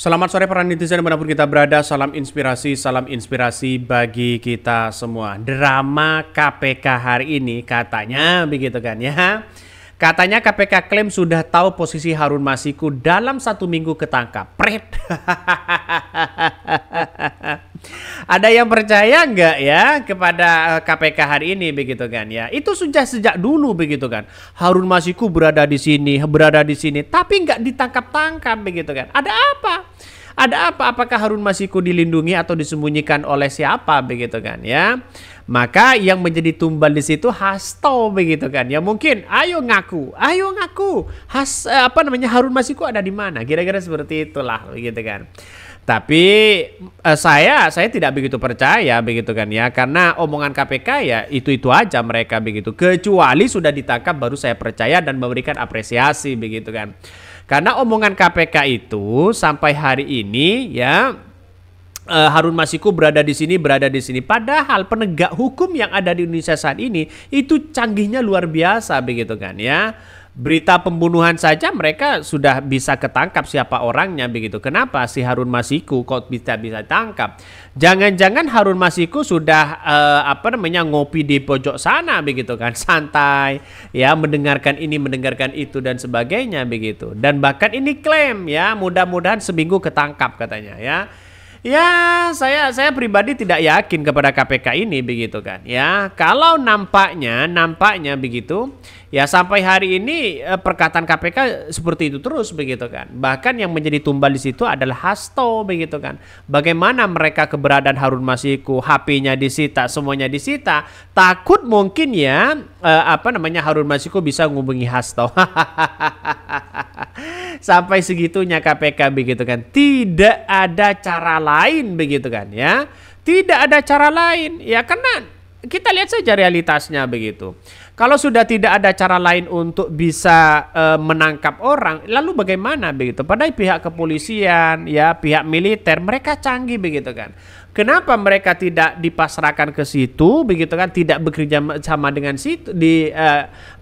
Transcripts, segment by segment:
Selamat sore para netizen pun kita berada, salam inspirasi, salam inspirasi bagi kita semua. Drama KPK hari ini katanya begitu kan ya. Katanya KPK klaim sudah tahu posisi Harun Masiku dalam satu minggu ketangkap. Pret. Ada yang percaya nggak ya kepada KPK eh, hari ini begitu kan ya? Itu sudah sejak dulu begitu kan. Harun Masiku berada di sini, berada di sini, tapi nggak ditangkap-tangkap begitu kan. Ada apa? Ada apa? Apakah Harun Masiku dilindungi atau disembunyikan oleh siapa begitu kan ya? Maka yang menjadi tumbal di situ Hasto begitu kan. Ya mungkin ayo ngaku, ayo ngaku. Has eh, apa namanya Harun Masiku ada di mana? Kira-kira seperti itulah begitu kan. Tapi eh, saya saya tidak begitu percaya begitu kan ya karena omongan KPK ya itu-itu aja mereka begitu kecuali sudah ditangkap baru saya percaya dan memberikan apresiasi begitu kan. Karena omongan KPK itu sampai hari ini ya eh, Harun Masiku berada di sini, berada di sini. Padahal penegak hukum yang ada di Indonesia saat ini itu canggihnya luar biasa begitu kan ya berita pembunuhan saja mereka sudah bisa ketangkap siapa orangnya begitu. Kenapa si Harun Masiku kok bisa bisa tangkap? Jangan-jangan Harun Masiku sudah eh, apa namanya ngopi di pojok sana begitu kan, santai ya mendengarkan ini mendengarkan itu dan sebagainya begitu. Dan bahkan ini klaim ya, mudah-mudahan seminggu ketangkap katanya ya. Ya, saya saya pribadi tidak yakin kepada KPK ini begitu kan. Ya, kalau nampaknya nampaknya begitu, ya sampai hari ini eh, perkataan KPK seperti itu terus begitu kan. Bahkan yang menjadi tumbal di situ adalah Hasto begitu kan. Bagaimana mereka keberadaan Harun Masiku, HP-nya disita, semuanya disita, takut mungkin ya eh, apa namanya Harun Masiku bisa menghubungi Hasto. sampai segitunya KPK begitu kan. Tidak ada cara lain begitu kan ya. Tidak ada cara lain ya karena kita lihat saja realitasnya begitu. Kalau sudah tidak ada cara lain untuk bisa e, menangkap orang, lalu bagaimana begitu? Padahal pihak kepolisian, ya pihak militer, mereka canggih begitu kan. Kenapa mereka tidak dipasrahkan ke situ begitu kan? Tidak bekerja sama dengan situ di e,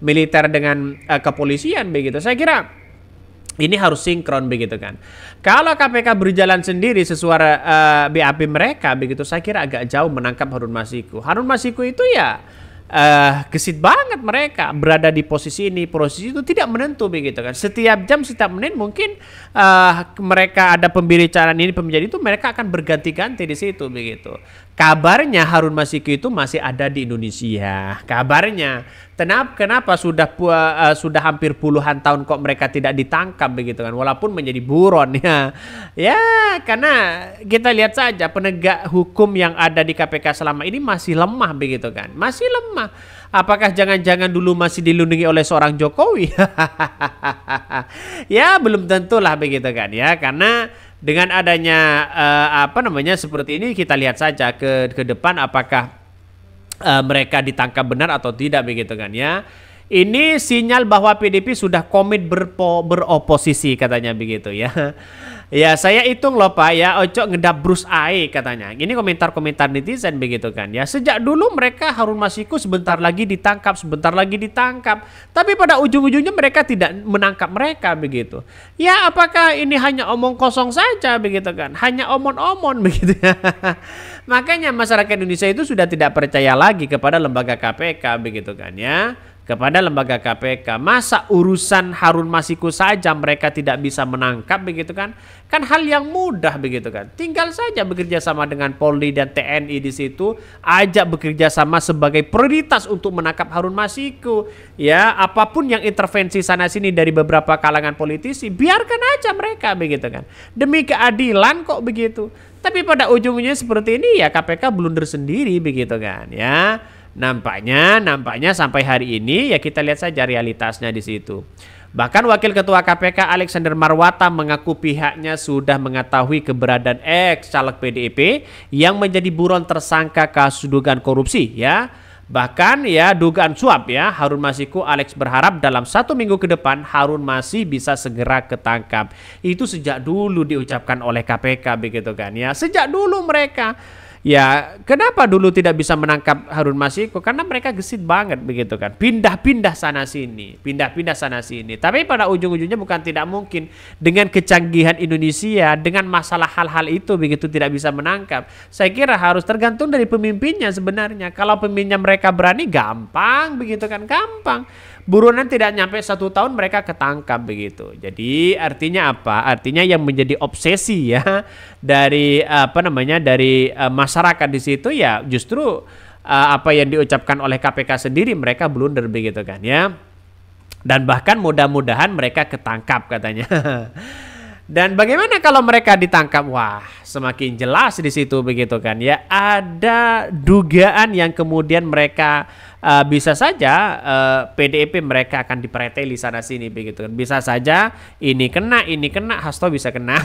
militer dengan e, kepolisian begitu? Saya kira ini harus sinkron begitu kan. Kalau KPK berjalan sendiri sesuara uh, eh, BAP mereka begitu saya kira agak jauh menangkap Harun Masiku. Harun Masiku itu ya uh, gesit banget mereka berada di posisi ini posisi itu tidak menentu begitu kan setiap jam setiap menit mungkin uh, mereka ada pembicaraan ini pembicaraan itu mereka akan berganti-ganti di situ begitu kabarnya Harun Masiku itu masih ada di Indonesia kabarnya Kenapa, kenapa sudah uh, sudah hampir puluhan tahun kok mereka tidak ditangkap begitu kan? Walaupun menjadi buron ya, ya karena kita lihat saja penegak hukum yang ada di KPK selama ini masih lemah begitu kan? Masih lemah. Apakah jangan-jangan dulu masih dilindungi oleh seorang Jokowi? ya belum tentulah begitu kan ya, karena dengan adanya uh, apa namanya seperti ini kita lihat saja ke ke depan apakah uh, mereka ditangkap benar atau tidak begitu kan ya. Ini sinyal bahwa PDP sudah komit berpo, beroposisi katanya begitu ya. Ya saya hitung loh Pak ya Ocok ngedap Bruce Ae katanya Ini komentar-komentar netizen begitu kan ya Sejak dulu mereka Harun Masiku sebentar lagi ditangkap Sebentar lagi ditangkap Tapi pada ujung-ujungnya mereka tidak menangkap mereka begitu Ya apakah ini hanya omong kosong saja begitu kan Hanya omon-omon begitu ya Makanya masyarakat Indonesia itu sudah tidak percaya lagi kepada lembaga KPK begitu kan ya kepada lembaga KPK. Masa urusan Harun Masiku saja mereka tidak bisa menangkap begitu kan? Kan hal yang mudah begitu kan. Tinggal saja bekerja sama dengan Polri dan TNI di situ, ajak bekerja sama sebagai prioritas untuk menangkap Harun Masiku. Ya, apapun yang intervensi sana sini dari beberapa kalangan politisi, biarkan aja mereka begitu kan. Demi keadilan kok begitu. Tapi pada ujungnya seperti ini ya KPK blunder sendiri begitu kan ya. Nampaknya, nampaknya sampai hari ini ya kita lihat saja realitasnya di situ. Bahkan Wakil Ketua KPK Alexander Marwata mengaku pihaknya sudah mengetahui keberadaan ex caleg PDIP yang menjadi buron tersangka kasus dugaan korupsi ya. Bahkan ya dugaan suap ya Harun Masiku Alex berharap dalam satu minggu ke depan Harun masih bisa segera ketangkap Itu sejak dulu diucapkan oleh KPK begitu kan ya Sejak dulu mereka Ya, kenapa dulu tidak bisa menangkap Harun Masiku? Karena mereka gesit banget begitu kan. Pindah-pindah sana sini, pindah-pindah sana sini. Tapi pada ujung-ujungnya bukan tidak mungkin dengan kecanggihan Indonesia, dengan masalah hal-hal itu begitu tidak bisa menangkap. Saya kira harus tergantung dari pemimpinnya sebenarnya. Kalau pemimpinnya mereka berani gampang begitu kan, gampang buronan tidak nyampe satu tahun mereka ketangkap begitu. Jadi artinya apa? Artinya yang menjadi obsesi ya dari apa namanya dari uh, masyarakat di situ ya justru uh, apa yang diucapkan oleh KPK sendiri mereka blunder begitu kan ya. Dan bahkan mudah-mudahan mereka ketangkap katanya. Dan bagaimana kalau mereka ditangkap? Wah, semakin jelas di situ begitu kan ya. Ada dugaan yang kemudian mereka uh, bisa saja uh, eh, PDIP mereka akan dipreteli sana sini begitu kan. Bisa saja ini kena, ini kena, Hasto bisa kena.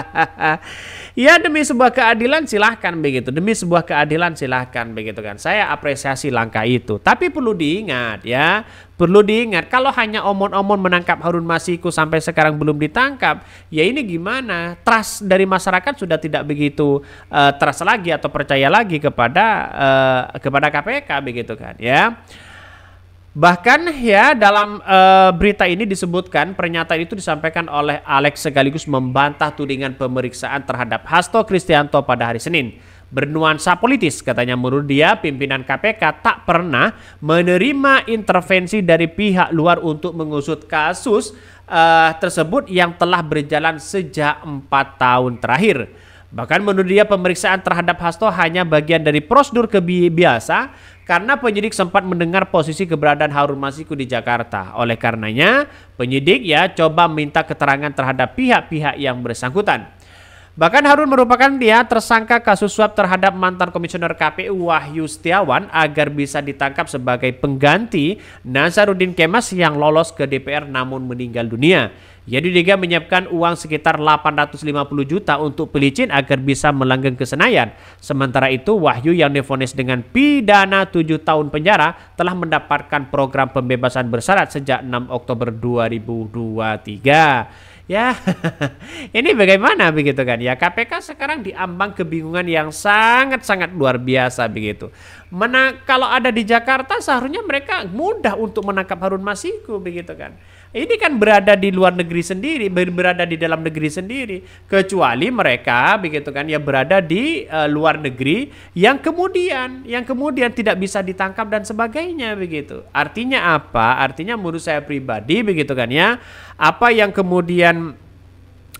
ya demi sebuah keadilan silahkan begitu, demi sebuah keadilan silahkan begitu kan. Saya apresiasi langkah itu, tapi perlu diingat ya, perlu diingat kalau hanya omon-omon menangkap Harun Masiku sampai sekarang belum ditangkap, ya ini gimana? Trust dari masyarakat sudah tidak begitu uh, trust lagi atau percaya lagi kepada uh, kepada KPK begitu gitu kan ya. Bahkan ya dalam e, berita ini disebutkan pernyataan itu disampaikan oleh Alex sekaligus membantah tudingan pemeriksaan terhadap Hasto Kristianto pada hari Senin. Bernuansa politis katanya menurut dia pimpinan KPK tak pernah menerima intervensi dari pihak luar untuk mengusut kasus e, tersebut yang telah berjalan sejak empat tahun terakhir. Bahkan menurut dia pemeriksaan terhadap Hasto hanya bagian dari prosedur kebiasa karena penyidik sempat mendengar posisi keberadaan Harun Masiku di Jakarta. Oleh karenanya, penyidik ya coba minta keterangan terhadap pihak-pihak yang bersangkutan. Bahkan Harun merupakan dia tersangka kasus suap terhadap mantan komisioner KPU Wahyu Setiawan agar bisa ditangkap sebagai pengganti Nasaruddin Kemas yang lolos ke DPR namun meninggal dunia. Ia diduga menyiapkan uang sekitar 850 juta untuk pelicin agar bisa melanggeng ke Senayan. Sementara itu Wahyu yang difonis dengan pidana 7 tahun penjara telah mendapatkan program pembebasan bersyarat sejak 6 Oktober 2023. Ya, ini bagaimana begitu kan? Ya, KPK sekarang diambang kebingungan yang sangat-sangat luar biasa begitu. mana kalau ada di Jakarta seharusnya mereka mudah untuk menangkap Harun Masiku begitu kan ini kan berada di luar negeri sendiri, berada di dalam negeri sendiri, kecuali mereka begitu kan yang berada di uh, luar negeri yang kemudian yang kemudian tidak bisa ditangkap dan sebagainya begitu. Artinya apa? Artinya menurut saya pribadi begitu kan ya, apa yang kemudian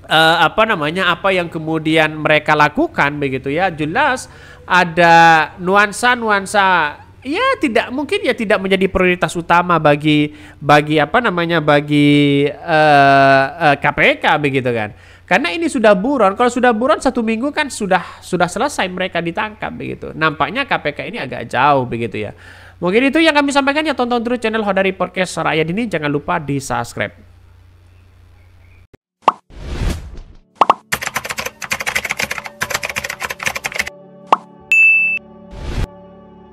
uh, apa namanya apa yang kemudian mereka lakukan begitu ya jelas ada nuansa-nuansa ya tidak mungkin ya tidak menjadi prioritas utama bagi bagi apa namanya bagi uh, eh, uh, eh, KPK begitu kan karena ini sudah buron kalau sudah buron satu minggu kan sudah sudah selesai mereka ditangkap begitu nampaknya KPK ini agak jauh begitu ya mungkin itu yang kami sampaikan ya tonton terus channel Hodari Podcast Rakyat ini jangan lupa di subscribe